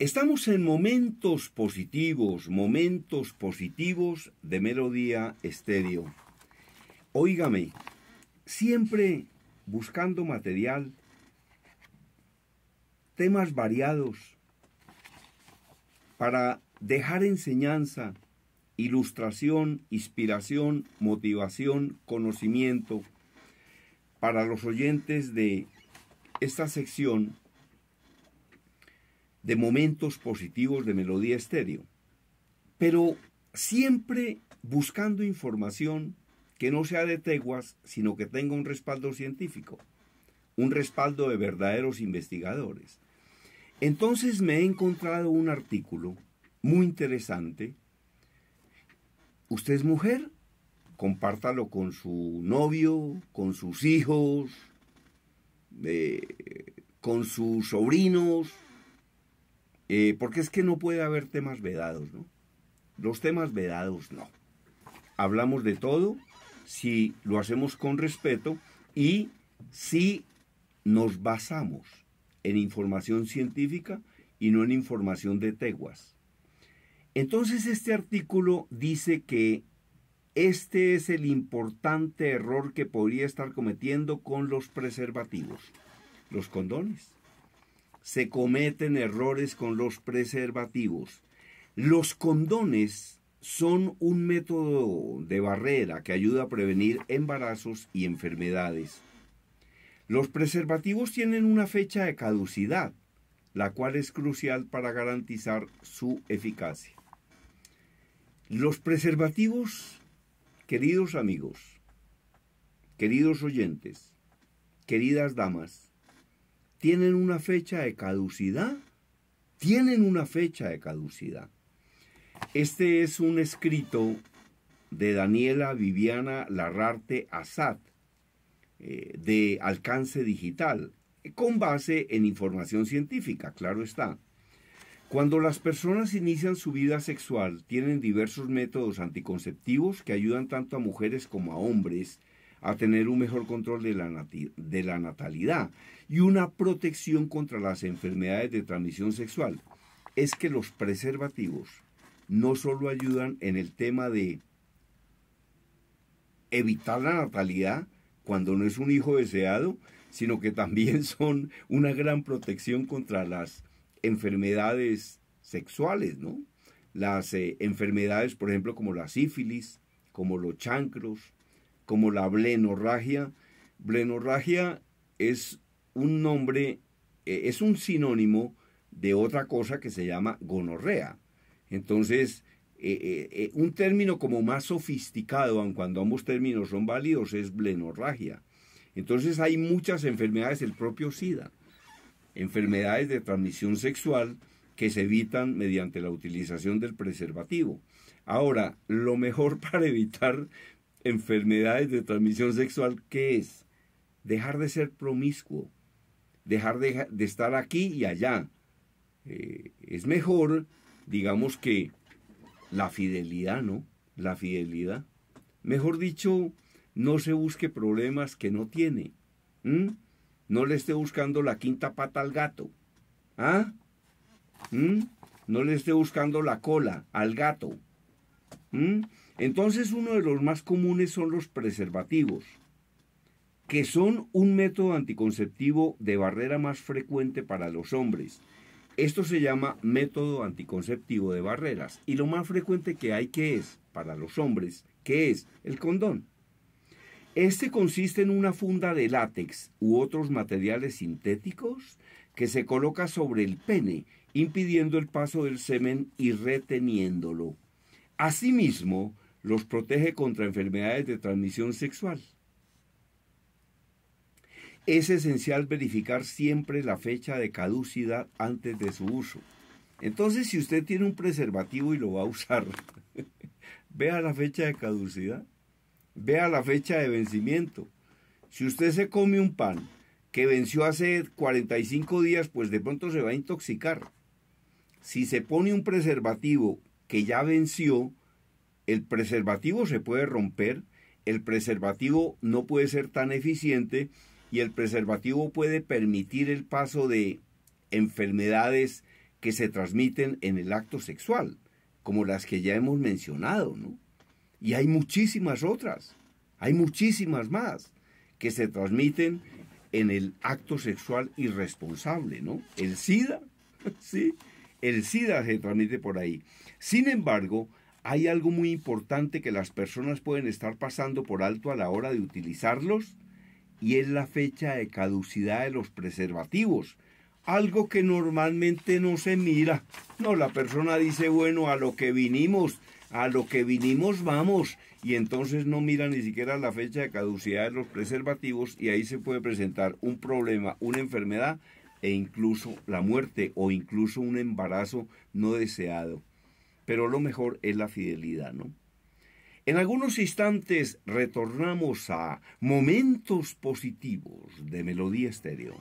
Estamos en momentos positivos, momentos positivos de melodía estéreo. Óigame, siempre buscando material, temas variados, para dejar enseñanza, ilustración, inspiración, motivación, conocimiento para los oyentes de esta sección de momentos positivos de melodía estéreo, pero siempre buscando información que no sea de teguas, sino que tenga un respaldo científico, un respaldo de verdaderos investigadores. Entonces me he encontrado un artículo muy interesante. ¿Usted es mujer? Compártalo con su novio, con sus hijos, eh, con sus sobrinos, eh, porque es que no puede haber temas vedados, ¿no? Los temas vedados no. Hablamos de todo si lo hacemos con respeto y si nos basamos en información científica y no en información de teguas. Entonces este artículo dice que este es el importante error que podría estar cometiendo con los preservativos, los condones se cometen errores con los preservativos. Los condones son un método de barrera que ayuda a prevenir embarazos y enfermedades. Los preservativos tienen una fecha de caducidad, la cual es crucial para garantizar su eficacia. Los preservativos, queridos amigos, queridos oyentes, queridas damas, tienen una fecha de caducidad. Tienen una fecha de caducidad. Este es un escrito de Daniela Viviana Larrarte Azad, eh, de alcance digital, con base en información científica, claro está. Cuando las personas inician su vida sexual, tienen diversos métodos anticonceptivos que ayudan tanto a mujeres como a hombres a tener un mejor control de la, de la natalidad y una protección contra las enfermedades de transmisión sexual. Es que los preservativos no solo ayudan en el tema de evitar la natalidad cuando no es un hijo deseado, sino que también son una gran protección contra las enfermedades sexuales, ¿no? Las eh, enfermedades, por ejemplo, como la sífilis, como los chancros, como la blenorragia. Blenorragia es un nombre, e, es un sinónimo de otra cosa que se llama gonorrea. Entonces, e, e, un término como más sofisticado, aun cuando ambos términos son válidos, es blenorragia. Entonces hay muchas enfermedades, el propio SIDA, enfermedades de transmisión sexual que se evitan mediante la utilización del preservativo. Ahora, lo mejor para evitar enfermedades de transmisión sexual, ¿qué es? Dejar de ser promiscuo, dejar de, estar aquí y allá. Eh, es mejor, digamos que, la fidelidad, ¿no? La fidelidad. Mejor dicho, no se busque problemas que no tiene. No le esté buscando la quinta pata al gato. ¿Ah? No le esté buscando la cola al gato. Entonces uno de los más comunes son los preservativos, que son un método anticonceptivo de barrera más frecuente para los hombres. Esto se llama método anticonceptivo de barreras y lo más frecuente que hay que es para los hombres, que es el condón. Este consiste en una funda de látex u otros materiales sintéticos que se coloca sobre el pene, impidiendo el paso del semen y reteniéndolo. Asimismo, los protege contra enfermedades de transmisión sexual. Es esencial verificar siempre la fecha de caducidad antes de su uso. Entonces, si usted tiene un preservativo y lo va a usar, vea la fecha de caducidad, vea la fecha de vencimiento. Si usted se come un pan que venció hace 45 días, pues de pronto se va a intoxicar. Si se pone un preservativo que ya venció, el preservativo se puede romper, el preservativo no puede ser tan eficiente y el preservativo puede permitir el paso de enfermedades que se transmiten en el acto sexual, como las que ya hemos mencionado, ¿no? Y hay muchísimas otras, hay muchísimas más que se transmiten en el acto sexual irresponsable, ¿no? El SIDA, sí, el SIDA se transmite por ahí. Sin embargo, ¿Hay algo muy importante que las personas pueden estar pasando por alto a la hora de utilizarlos? Y es la fecha de caducidad de los preservativos. Algo que normalmente no se mira. No, la persona dice, bueno, a lo que vinimos, a lo que vinimos vamos. Y entonces no mira ni siquiera la fecha de caducidad de los preservativos y ahí se puede presentar un problema, una enfermedad e incluso la muerte o incluso un embarazo no deseado pero lo mejor es la fidelidad, ¿no? En algunos instantes retornamos a momentos positivos de Melodía Estéreo.